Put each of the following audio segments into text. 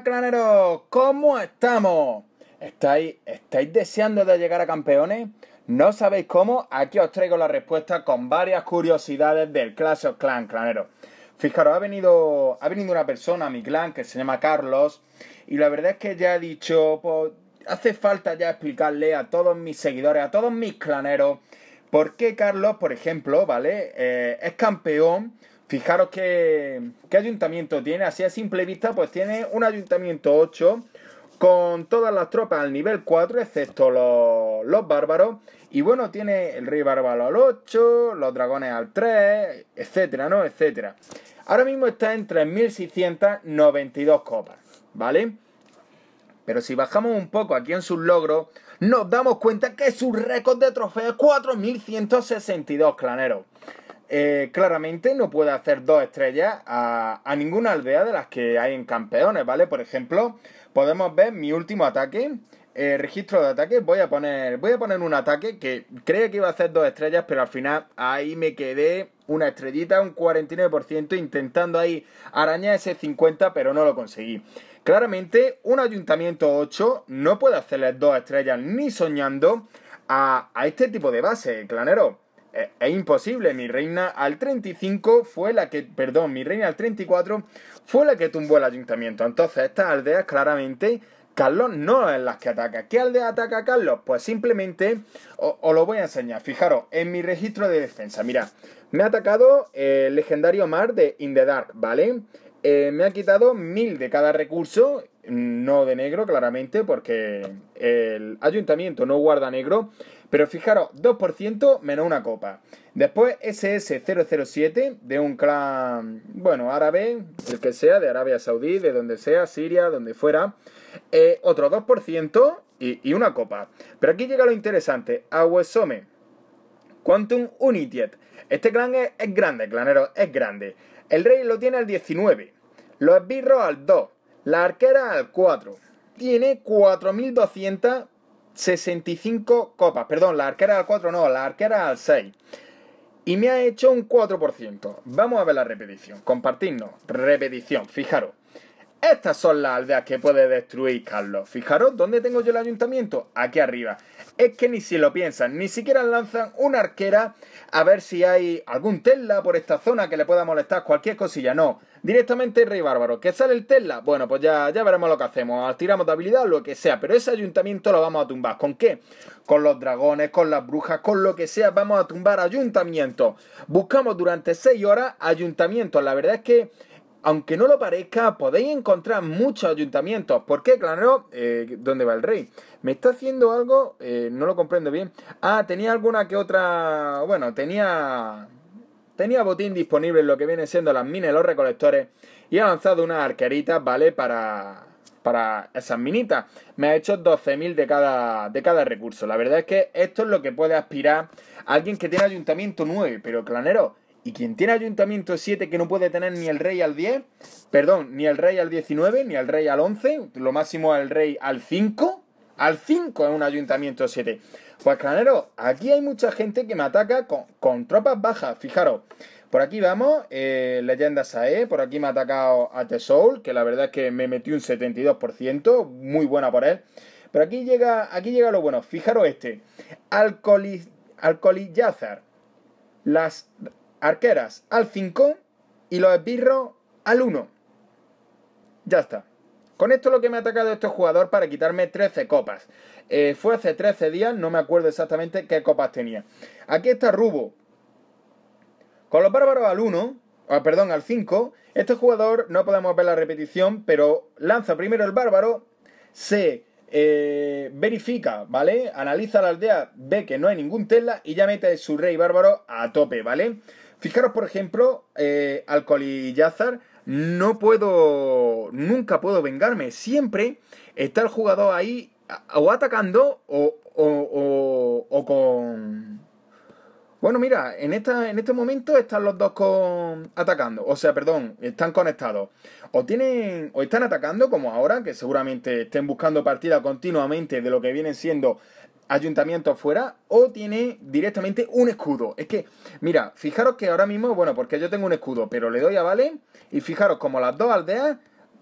Claneros, ¿cómo estamos? ¿Estáis, ¿Estáis deseando de llegar a campeones? ¿No sabéis cómo? Aquí os traigo la respuesta con varias curiosidades del Clash of clanero. Fijaros, ha venido, ha venido una persona a mi clan que se llama Carlos y la verdad es que ya he dicho, pues hace falta ya explicarle a todos mis seguidores, a todos mis claneros, por qué Carlos, por ejemplo, ¿vale? Eh, es campeón Fijaros qué, ayuntamiento tiene, así a simple vista, pues tiene un ayuntamiento 8 con todas las tropas al nivel 4, excepto los, bárbaros. Y bueno, tiene el rey bárbaro al 8, los dragones al 3, etcétera, ¿no? Etcétera. Ahora mismo está en 3.692 copas, ¿vale? Pero si bajamos un poco aquí en sus logros, nos damos cuenta que su récord de trofeos es 4.162 claneros. Eh, claramente no puede hacer dos estrellas a, ninguna aldea de las que hay en campeones, ¿vale? Por ejemplo, podemos ver mi último ataque, eh, registro de ataque, voy a poner voy a poner un ataque que creía que iba a hacer dos estrellas, pero al final ahí me quedé una estrellita, un 49%, intentando ahí arañar ese 50, pero no lo conseguí. Claramente, un ayuntamiento 8 no puede hacerle dos estrellas ni soñando a, a este tipo de base, clanero. Eh, es, imposible. Mi reina al 35 fue la que, perdón, mi reina al 34 fue la que tumbó el ayuntamiento. Entonces, estas aldeas claramente Carlos no es las que ataca. ¿Qué aldea ataca Carlos? Pues simplemente os, lo voy a enseñar. Fijaros, en mi registro de defensa, mira, me ha atacado el legendario Mar de In the Dark, ¿vale? Eh, me ha quitado mil de cada recurso, mm, no de negro, claramente, porque el ayuntamiento no guarda negro. Pero fijaros, 2% menos una copa. Después SS007 de un clan, bueno, árabe, el que sea, de Arabia Saudí, de donde sea, Siria, donde fuera. Eh, otro 2% y, una copa. Pero aquí llega lo interesante. Awesome. Quantum United. Este clan es, es grande, clanero, es grande. El rey lo tiene al 19. Los esbirros al 2. La arquera al 4. Tiene 4.200 65 copas. Perdón, la arquera al 4 no, la arquera al 6. Y me ha hecho un 4%. Vamos a ver la repetición. Compartirnos. Repetición, fijaros. Estas son las aldeas que puede destruir Carlos. Fijaros, ¿dónde tengo yo el ayuntamiento? Aquí arriba. Es que ni si lo piensan, ni siquiera lanzan una arquera a ver si hay algún Tesla por esta zona que le pueda molestar cualquier cosilla. No, Directamente el Rey Bárbaro. ¿Que sale el Tesla? Bueno, pues ya, ya veremos lo que hacemos. Tiramos de habilidad, lo que sea. Pero ese ayuntamiento lo vamos a tumbar. ¿Con qué? Con los dragones, con las brujas, con lo que sea. Vamos a tumbar ayuntamiento Buscamos durante 6 horas ayuntamientos. La verdad es que aunque no lo parezca, podéis encontrar muchos ayuntamientos. ¿Por qué, claro? Eh, ¿Dónde va el rey? ¿Me está haciendo algo? Eh, no lo comprendo bien. Ah, tenía alguna que otra... Bueno, tenía... Tenía botín disponible en lo que vienen siendo las minas y los recolectores y ha lanzado unas arqueritas, ¿vale? Para, para esas minitas. Me ha hecho 12.000 de cada, de cada recurso. La verdad es que esto es lo que puede aspirar alguien que tiene ayuntamiento 9, pero clanero. Y quien tiene ayuntamiento 7 que no puede tener ni el rey al 10, perdón, ni el rey al 19, ni el rey al 11, lo máximo al rey al 5, al 5 en un ayuntamiento 7. Pues granero, aquí hay mucha gente que me ataca con, tropas bajas, fijaros. Por aquí vamos, eh, Leyenda Sae, por aquí me ha atacado a The Soul, que la verdad es que me metió un 72%, muy buena por él. Pero aquí llega, aquí llega lo bueno, fijaros este, Alcoli, las arqueras al 5 y los esbirros al 1. Ya está. Con esto lo que me ha atacado este jugador para quitarme 13 copas. Eh, fue hace 13 días, no me acuerdo exactamente qué copas tenía. Aquí está Rubo. Con los bárbaros al 1, ah, perdón, al 5, este jugador, no podemos ver la repetición, pero lanza primero el bárbaro, se eh, verifica, ¿vale? Analiza la aldea, ve que no hay ningún Tesla y ya mete su rey bárbaro a tope, ¿vale? Fijaros, por ejemplo, eh, al colillazar no puedo, nunca puedo vengarme. Siempre está el jugador ahí o atacando o, o, o, con... Bueno, mira, en, esta, en este momento están los dos con, atacando, o sea, perdón, están conectados. O tienen, o están atacando, como ahora, que seguramente estén buscando partida continuamente de lo que vienen siendo ayuntamiento afuera o tiene directamente un escudo. Es que, mira, fijaros que ahora mismo, bueno, porque yo tengo un escudo, pero le doy a Vale y fijaros como las dos aldeas,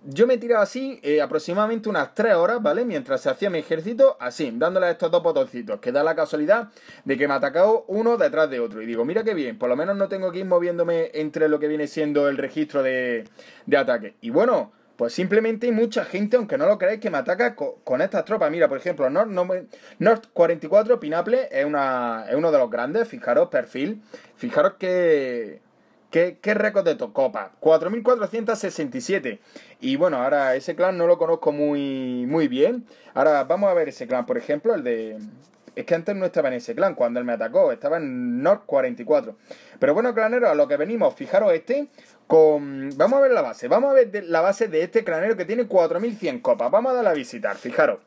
yo me he tirado así eh, aproximadamente unas 3 horas, ¿vale? Mientras se hacía mi ejército, así, dándole a estos dos botoncitos, que da la casualidad de que me ha atacado uno detrás de otro. Y digo, mira qué bien, por lo menos no tengo que ir moviéndome entre lo que viene siendo el registro de ataque. Y bueno... Pues simplemente hay mucha gente, aunque no lo creáis, que me ataca con, esta estas tropas. Mira, por ejemplo, north 44 Pinaple es, una, uno de los grandes. Fijaros, perfil. Fijaros ¿Qué, qué récord de Copa? 4.467. Y bueno, ahora ese clan no lo conozco muy, muy bien. Ahora vamos a ver ese clan, por ejemplo, el de, es que antes no estaba en ese clan, cuando él me atacó, estaba en North 44. Pero bueno, clanero, a lo que venimos, fijaros este, con... Vamos a ver la base, vamos a ver la base de este clanero que tiene 4100 copas, vamos a darle a visitar, fijaros.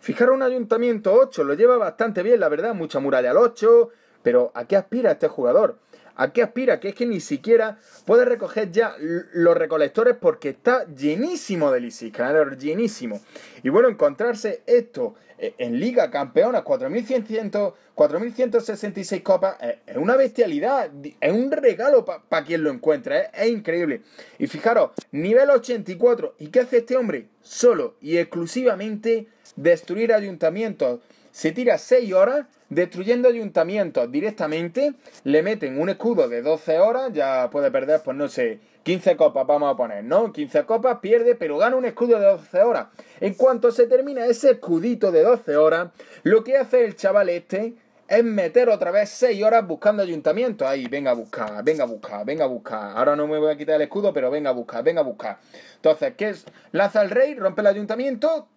Fijaros un ayuntamiento 8, lo lleva bastante bien, la verdad, mucha muralla al 8, pero ¿a qué aspira este jugador? ¿A qué aspira? Que es que ni siquiera puede recoger ya los recolectores porque está llenísimo de lisis, claro, llenísimo. Y bueno, encontrarse esto eh, en Liga Campeona, 4.166 copas, eh, es una bestialidad, es un regalo para quien lo encuentra, eh, es increíble. Y fijaros, nivel 84, ¿y qué hace este hombre? Solo y exclusivamente destruir ayuntamientos. Se tira 6 horas Destruyendo ayuntamientos directamente, le meten un escudo de 12 horas, ya puede perder, pues no sé, 15 copas, vamos a poner, ¿no? 15 copas, pierde, pero gana un escudo de 12 horas. En cuanto se termina ese escudito de 12 horas, lo que hace el chaval este es meter otra vez 6 horas buscando ayuntamientos. Ahí, venga a buscar, venga a buscar, venga a buscar. Ahora no me voy a quitar el escudo, pero venga a buscar, venga a buscar. Entonces, ¿qué es? Laza al rey, rompe el ayuntamiento,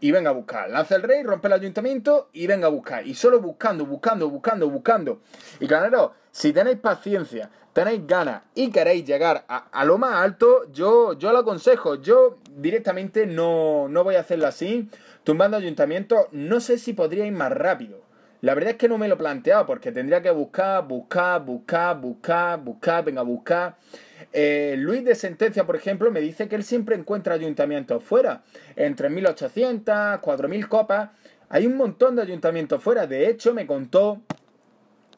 y venga a buscar. Lanza el rey, rompe el ayuntamiento y venga a buscar. Y solo buscando, buscando, buscando, buscando. Y claro, si tenéis paciencia, tenéis ganas y queréis llegar a, lo más alto, yo, yo lo aconsejo. Yo directamente no, no voy a hacerlo así. Tumbando ayuntamiento no sé si podría ir más rápido. La verdad es que no me lo planteaba porque tendría que buscar, buscar, buscar, buscar, buscar, venga, buscar. Eh, Luis de Sentencia, por ejemplo, me dice que él siempre encuentra ayuntamientos fuera, entre 1800, 4000 copas. Hay un montón de ayuntamientos fuera. De hecho, me contó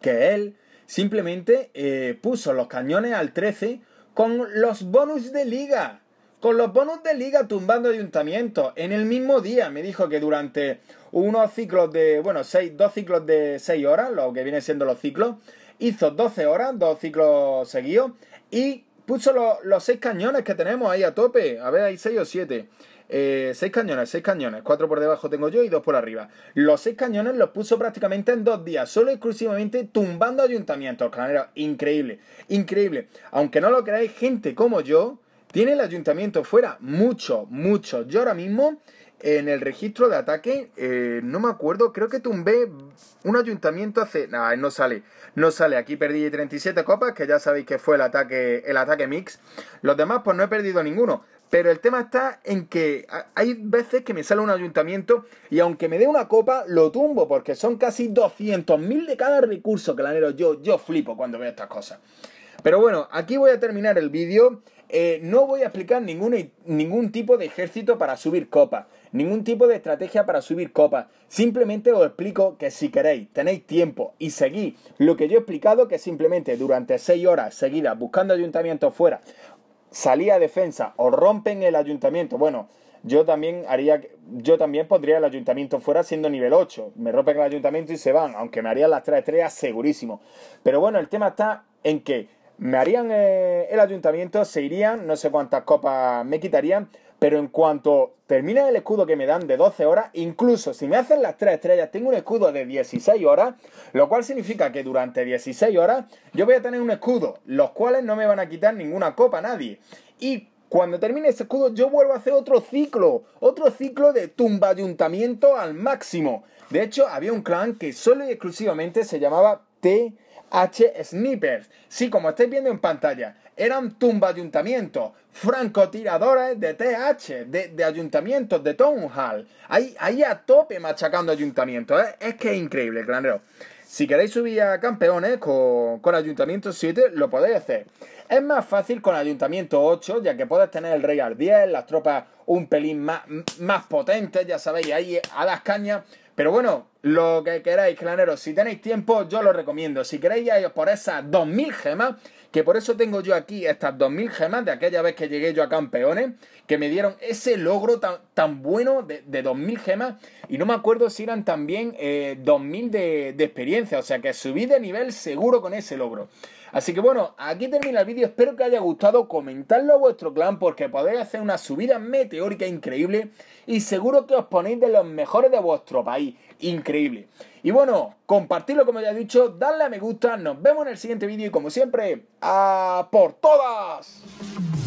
que él simplemente eh, puso los cañones al 13 con los bonus de liga con los bonos de liga tumbando ayuntamientos. En el mismo día me dijo que durante unos ciclos de, bueno, seis, dos ciclos de 6 horas, lo que vienen siendo los ciclos, hizo 12 horas, dos ciclos seguidos, y puso los seis cañones que tenemos ahí a tope. A ver, hay 6 o 7. Eh, cañones, seis cañones, Cuatro por debajo tengo yo y dos por arriba. Los seis cañones los puso prácticamente en dos días, solo exclusivamente tumbando ayuntamientos, claro, increíble, increíble. Aunque no lo creáis, gente como yo, tiene el ayuntamiento fuera mucho, mucho. Yo ahora mismo en el registro de ataque, eh, no me acuerdo, creo que tumbé un ayuntamiento hace. Nah, no sale, no sale. Aquí perdí 37 copas, que ya sabéis que fue el ataque, el ataque mix. Los demás, pues no he perdido ninguno. Pero el tema está en que hay veces que me sale un ayuntamiento y aunque me dé una copa, lo tumbo, porque son casi 200.000 de cada recurso, que lanero Yo, yo flipo cuando veo estas cosas. Pero bueno, aquí voy a terminar el vídeo. Eh, no voy a explicar ningún, ningún tipo de ejército para subir copas, ningún tipo de estrategia para subir copas. Simplemente os explico que si queréis, tenéis tiempo y seguís lo que yo he explicado, que simplemente durante 6 horas seguidas buscando ayuntamientos fuera, salí a defensa o rompen el ayuntamiento. Bueno, yo también haría yo también pondría el ayuntamiento fuera siendo nivel 8. Me rompen el ayuntamiento y se van, aunque me harían las 3 estrellas segurísimo. Pero bueno, el tema está en que me harían eh, el ayuntamiento, se irían, no sé cuántas copas me quitarían, pero en cuanto termine el escudo que me dan de 12 horas, incluso si me hacen las 3 estrellas, tengo un escudo de 16 horas, lo cual significa que durante 16 horas yo voy a tener un escudo, los cuales no me van a quitar ninguna copa nadie. Y cuando termine ese escudo, yo vuelvo a hacer otro ciclo, otro ciclo de tumba ayuntamiento al máximo. De hecho, había un clan que solo y exclusivamente se llamaba T. H. Snipers. Sí, como estáis viendo en pantalla, eran tumba ayuntamientos, francotiradores de TH, de, ayuntamientos, de Town Hall. Ahí, a tope machacando ayuntamientos, ¿eh? es que es increíble, Granero. Si queréis subir a campeones con, con Ayuntamiento 7, lo podéis hacer. Es más fácil con Ayuntamiento 8, ya que puedes tener el Rey al 10, las tropas un pelín más, más potentes, ya sabéis, ahí a las cañas. Pero bueno, lo que queráis, claneros, si tenéis tiempo, yo lo recomiendo. Si queréis ya por esas 2000 gemas, que por eso tengo yo aquí estas 2000 gemas de aquella vez que llegué yo a campeones, que me dieron ese logro tan, bueno de, de 2000 gemas. Y no me acuerdo si eran también 2000 eh, de, de experiencia, o sea que subí de nivel seguro con ese logro. Así que bueno, aquí termina el vídeo. Espero que haya gustado. Comentadlo a vuestro clan porque podéis hacer una subida meteórica increíble. Y seguro que os ponéis de los mejores de vuestro país. Increíble. Y bueno, compartidlo como ya he dicho. Dadle a me gusta. Nos vemos en el siguiente vídeo. Y como siempre, a por todas.